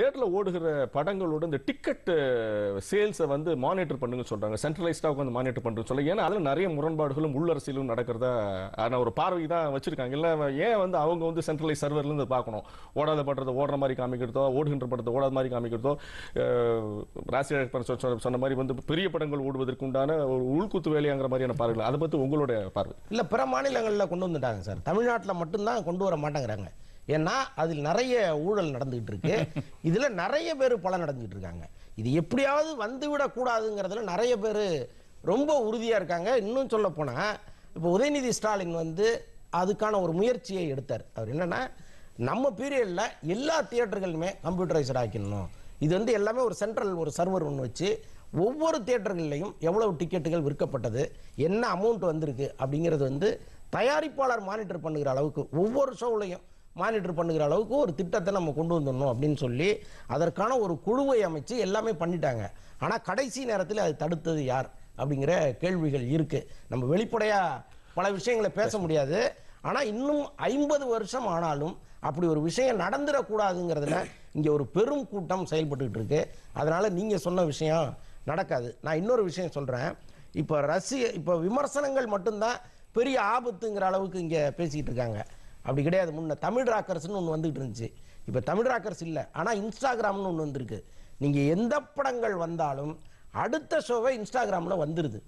தேட்டரில் ஓடுகிற படங்களோட இந்த டிக்கெட்டு சேல்ஸை வந்து மானிட்டர் பண்ணுங்க சொல்கிறாங்க சென்ட்ரலைஸ்டாக உட்காந்து மானிட்டர் பண்ணுறது சொல்ல ஏன்னா அதில் நிறைய முரண்பாடுகளும் உள்ளரசியலும் நடக்கிறதா ஆனால் ஒரு பார்வை தான் வச்சுருக்காங்க இல்லை ஏன் வந்து அவங்க வந்து சென்ட்ரலைஸ் சர்வர்லேருந்து பார்க்கணும் ஓடாத படத்தை ஓடுற மாதிரி காமிக்கிறதோ ஓடுகின்ற படத்தை ஓடாத மாதிரி காமிக்கிறதோ ராசி சொன்ன மாதிரி வந்து பெரிய படங்கள் ஓடுவதற்கு உண்டான ஒரு உள்குத்து வேலையாங்கிற மாதிரியான பார்வைகள் அதை பற்றி உங்களுடைய பார்வை இல்லை பிற மாநிலங்களில் கொண்டு வந்துட்டாங்க சார் தமிழ்நாட்டில் மட்டும்தான் கொண்டு வர மாட்டேங்கிறாங்க ஏன்னா அதில் நிறைய ஊழல் நடந்துகிட்டு இருக்கு இதுல நிறைய பேர் பலன் நடந்துகிட்டு இருக்காங்க இது எப்படியாவது வந்துவிடக் கூடாதுங்கிறதுல நிறைய பேர் ரொம்ப உறுதியா இருக்காங்க இன்னும் சொல்ல போனா இப்போ உதயநிதி ஸ்டாலின் வந்து அதுக்கான ஒரு முயற்சியை எடுத்தார் அவர் என்னன்னா நம்ம பீரியடில் எல்லா தியேட்டர்களுமே கம்ப்யூட்டரைஸ்ட் ஆக்கிடணும் இது வந்து எல்லாமே ஒரு சென்ட்ரல் ஒரு சர்வர் ஒன்று வச்சு ஒவ்வொரு தியேட்டர்கள்லையும் எவ்வளவு டிக்கெட்டுகள் விற்கப்பட்டது என்ன அமௌண்ட் வந்திருக்கு அப்படிங்கிறது வந்து தயாரிப்பாளர் மானிட்டர் பண்ணுகிற அளவுக்கு ஒவ்வொரு ஷோவிலையும் மானிட்டர் பண்ணுகிற அளவுக்கு ஒரு திட்டத்தை நம்ம கொண்டு வந்துடணும் அப்படின்னு சொல்லி அதற்கான ஒரு குழுவை அமைச்சு எல்லாமே பண்ணிட்டாங்க ஆனால் கடைசி நேரத்தில் அது தடுத்தது யார் அப்படிங்கிற கேள்விகள் இருக்குது நம்ம வெளிப்படையாக பல விஷயங்களை பேச முடியாது ஆனால் இன்னும் ஐம்பது வருஷம் ஆனாலும் அப்படி ஒரு விஷயம் நடந்துடக்கூடாதுங்கிறதுல இங்கே ஒரு பெரும் கூட்டம் செயல்பட்டுக்கிட்டு இருக்கு அதனால் நீங்கள் சொன்ன விஷயம் நடக்காது நான் இன்னொரு விஷயம் சொல்கிறேன் இப்போ ரசிக இப்போ விமர்சனங்கள் மட்டும்தான் பெரிய ஆபத்துங்கிற அளவுக்கு இங்கே பேசிக்கிட்டு இருக்காங்க அப்படி கிடையாது முன்ன தமிழ் ராக்கர்ஸ்னு ஒன்று வந்துகிட்டு இருந்துச்சு இப்போ தமிழ் ராக்கர்ஸ் இல்லை ஆனால் இன்ஸ்டாகிராம்னு ஒன்று வந்திருக்கு நீங்கள் எந்த படங்கள் வந்தாலும் அடுத்த ஷோவே இன்ஸ்டாகிராமில் வந்துடுது